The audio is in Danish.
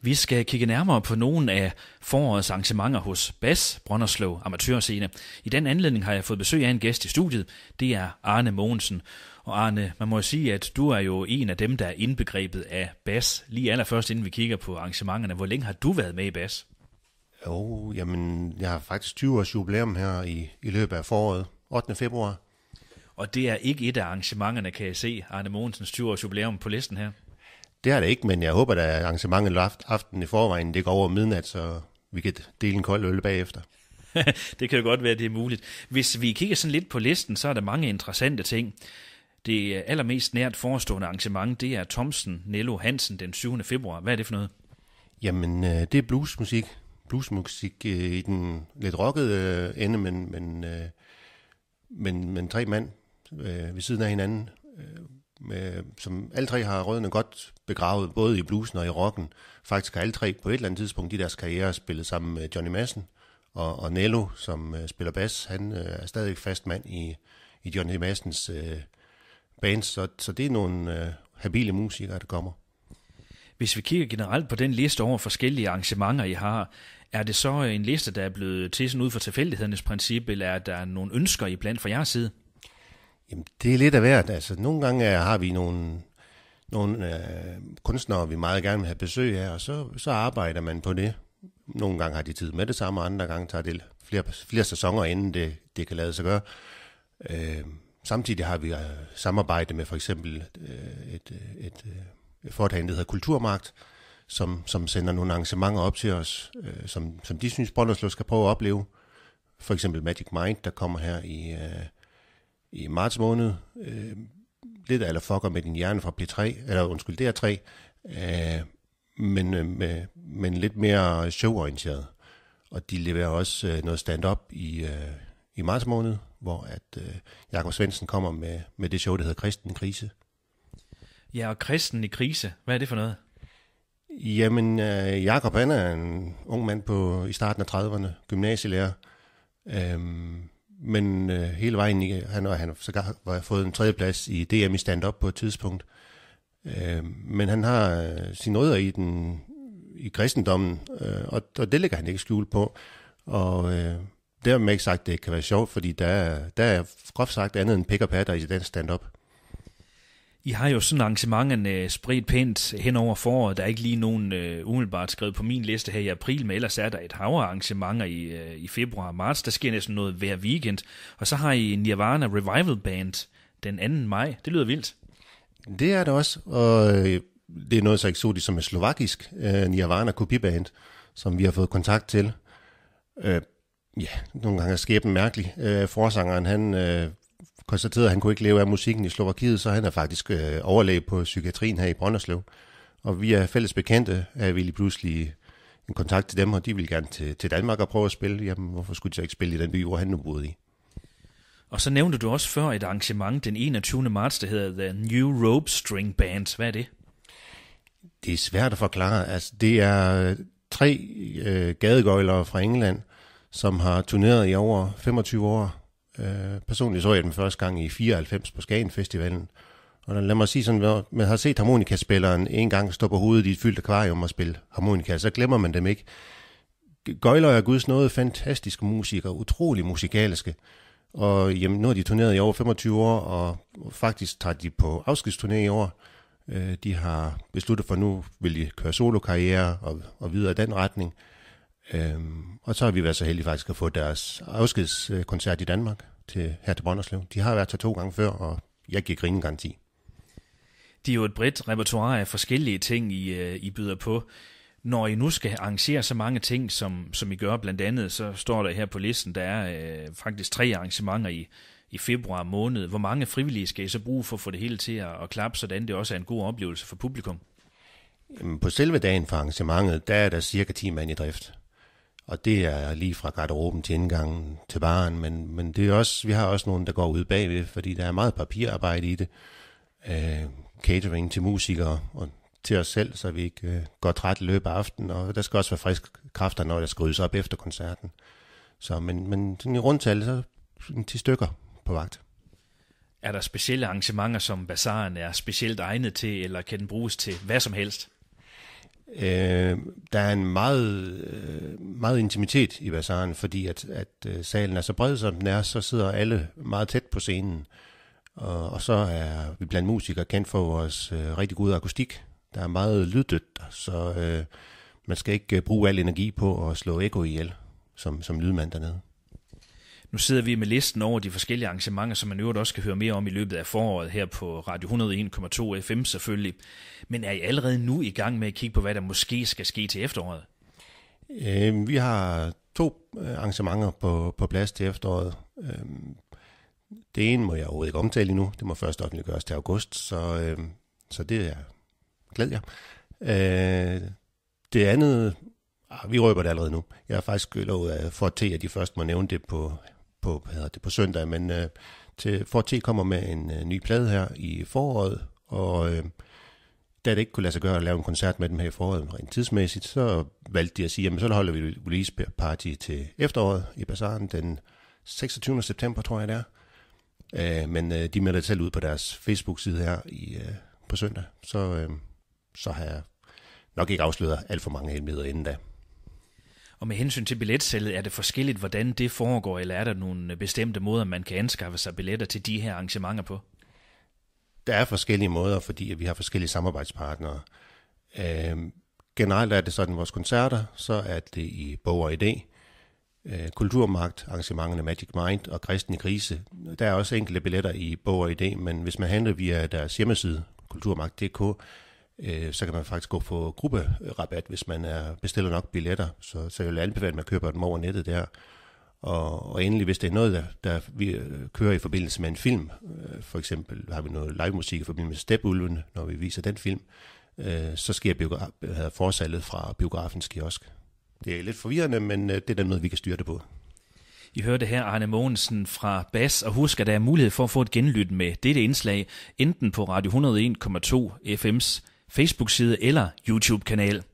Vi skal kigge nærmere på nogle af forårets arrangementer hos BAS Brønderslev Amatørscene. I den anledning har jeg fået besøg af en gæst i studiet. Det er Arne Mogensen. Og Arne, man må jo sige, at du er jo en af dem, der er indbegrebet af BAS. Lige allerførst, inden vi kigger på arrangementerne. Hvor længe har du været med i BAS? Jo, jamen, jeg har faktisk 20 års jubilæum her i, i løbet af foråret. 8. februar. Og det er ikke et af arrangementerne, kan jeg se, Arne Mogensens 20 års jubilæum på listen her. Det har det ikke, men jeg håber, at arrangementet aften i forvejen det går over midnat, så vi kan dele en kold øl bagefter. det kan jo godt være, at det er muligt. Hvis vi kigger sådan lidt på listen, så er der mange interessante ting. Det allermest nært forestående arrangement, det er Thomsen Nello Hansen den 7. februar. Hvad er det for noget? Jamen, øh, det er bluesmusik. Bluesmusik øh, i den lidt rockede øh, ende, men, men, men, men tre mand ved siden af hinanden med, som alle tre har rødderne godt begravet, både i bluesen og i rocken. Faktisk har alle tre på et eller andet tidspunkt i deres karriere spillet sammen med Johnny Madsen, og, og Nello, som øh, spiller bas, han øh, er stadig fast mand i, i Johnny Madsens øh, band, så, så det er nogle øh, habile musikere, der kommer. Hvis vi kigger generelt på den liste over forskellige arrangementer, I har, er det så en liste, der er blevet til sådan ud fra tilfældighedernes princip, eller er der nogle ønsker i blandt fra jeres side? Jamen, det er lidt af hvert. Altså, nogle gange øh, har vi nogle, nogle øh, kunstnere, vi meget gerne vil have besøg af, og så, så arbejder man på det. Nogle gange har de tid med det samme, og andre gange tager det flere, flere sæsoner, inden det, det kan lade sig gøre. Øh, samtidig har vi øh, samarbejde med for eksempel øh, et, øh, et, øh, et foretagende, der hedder Kulturmagt, som, som sender nogle arrangementer op til os, øh, som, som de synes, Brønderslev skal prøve at opleve. For eksempel Magic Mind, der kommer her i... Øh, i marts måned. Øh, lidt af fucker med din hjerne fra P3, eller undskyld, DR3, øh, men, øh, men lidt mere showorienteret. Og de leverer også øh, noget stand-up i, øh, i marts måned, hvor at øh, Jakob Svendsen kommer med, med det show, der hedder Kristen i krise. Ja, og Kristen i krise, hvad er det for noget? Jamen, øh, Jakob han er en ung mand på, i starten af 30'erne, gymnasielærer. Øh, men øh, hele vejen, han, og han så var fået en tredjeplads i DM i stand-up på et tidspunkt. Øh, men han har øh, sine rødder i, den, i kristendommen, øh, og, og det lægger han ikke skjult på. Og øh, dermed ikke sagt, at det kan være sjovt, fordi der, der er groft sagt andet end pick-up-hatter i dansk stand-up. I har jo sådan arrangementerne øh, spredt pænt hen over foråret. Der er ikke lige nogen uh, umiddelbart skrevet på min liste her i april, men ellers er der et hav arrangementer i, uh, i februar og marts. Der sker næsten noget hver weekend. Og så har I Nirvana Revival Band den 2. maj. Det lyder vildt. Det er det også, og det er noget så eksotisk som et slovakisk uh, Nirvana kopiband, som vi har fået kontakt til. Uh, ja, nogle gange er skæbnen mærkelig. Øh, forsangeren, han øh, konstaterede, at han kunne ikke leve af musikken i Slovakiet, så han er faktisk øh, overlæge på psykiatrien her i Brønderslev. Og vi er fælles bekendte, at vi lige pludselig en kontakt til dem, og de vil gerne til, til Danmark og prøve at spille. Jamen, hvorfor skulle de så ikke spille i den by, hvor han nu boede i? Og så nævnte du også før et arrangement den 21. marts, der hedder The New Rope String Band. Hvad er det? Det er svært at forklare. Altså, det er øh, tre øh, gadegøjlere fra England, som har turneret i over 25 år Øh, personligt så jeg den første gang i 94 på Skagen Festivalen. Og lad mig sige sådan, man har set harmonikaspilleren en gang stå på hovedet i et fyldt akvarium og spille harmonika, så glemmer man dem ikke. Gøjler er guds noget fantastiske musikere, utrolig musikalske. Og jamen, nu har de turneret i over 25 år, og faktisk tager de på afskedsturné i år. Øh, de har besluttet for, at nu vil de køre solokarriere og, og videre i den retning. Øhm, og så har vi været så heldige faktisk at få deres afskedskoncert i Danmark til, her til Brønderslev. De har været her to gange før, og jeg giver ingen garanti. Det er jo et bredt repertoire af forskellige ting, I, øh, I byder på. Når I nu skal arrangere så mange ting, som, som I gør blandt andet, så står der her på listen, der er øh, faktisk tre arrangementer i, i februar måned. Hvor mange frivillige skal I så bruge for at få det hele til at, at klappe, sådan det også er en god oplevelse for publikum? På selve dagen for arrangementet, der er der cirka 10 mand i drift. Og det er lige fra garderoben til indgangen til baren, men, men det er også, vi har også nogen, der går ud bagved, fordi der er meget papirarbejde i det. Øh, catering til musikere og til os selv, så vi ikke øh, går træt løb af aftenen, og der skal også være friske kræfter, når der skal ryddes op efter koncerten. Så, men, men sådan i rundtal, så 10 stykker på vagt. Er der specielle arrangementer, som bazaren er specielt egnet til, eller kan den bruges til hvad som helst? Øh, der er en meget øh, meget intimitet i bazaren, fordi at, at øh, salen er så bred, som den er, så sidder alle meget tæt på scenen. Og, og så er vi blandt musikere kendt for vores øh, rigtig gode akustik. Der er meget lyddødt, så øh, man skal ikke øh, bruge al energi på at slå ekko ihjel som, som lydmand dernede. Nu sidder vi med listen over de forskellige arrangementer, som man øvrigt også kan høre mere om i løbet af foråret her på Radio 101,2 FM selvfølgelig. Men er I allerede nu i gang med at kigge på, hvad der måske skal ske til efteråret? Øh, vi har to øh, arrangementer på, på plads til efteråret. Øh, det ene må jeg overhovedet ikke omtale endnu. Det må først offentliggøres til august, så, øh, så det er glad jeg. Øh, det andet, ah, vi røber det allerede nu. Jeg er faktisk lovet for at at de først må nævne det på, på, hvad det, på søndag, men øh, til, for T kommer med en øh, ny plade her i foråret, og øh, det ikke kunne lade sig gøre at lave en koncert med dem her i foråret rent tidsmæssigt, så valgte de at sige, jamen så holder vi release party til efteråret i Bazaren den 26. september, tror jeg det er. Øh, men øh, de melder selv ud på deres Facebook-side her i, øh, på søndag, så, øh, så har jeg nok ikke afsløret alt for mange hemmeligheder inden da. Og med hensyn til billetsalget, er det forskelligt, hvordan det foregår, eller er der nogle bestemte måder, man kan anskaffe sig billetter til de her arrangementer på? der er forskellige måder, fordi vi har forskellige samarbejdspartnere. Øhm, generelt er det sådan, vores koncerter, så er det i Bog og Idé, øh, Kulturmagt, arrangementerne Magic Mind og Kristen i Krise. Der er også enkelte billetter i Bog og Idé, men hvis man handler via deres hjemmeside, kulturmagt.dk, øh, så kan man faktisk gå på grupperabat, hvis man er bestiller nok billetter. Så, så jeg vil anbefale, at man køber dem over nettet der. Og, og endelig, hvis det er noget, der, der vi øh, kører i forbindelse med en film, øh, for eksempel har vi noget live musik i forbindelse med Stepulven, når vi viser den film, øh, så sker biograf, øh, forsalget fra biografens kiosk. Det er lidt forvirrende, men øh, det er den måde, vi kan styre det på. I hørte her Arne Mogensen fra Bas, og husk, at der er mulighed for at få et genlyt med dette indslag, enten på Radio 101,2 FM's Facebook-side eller YouTube-kanal.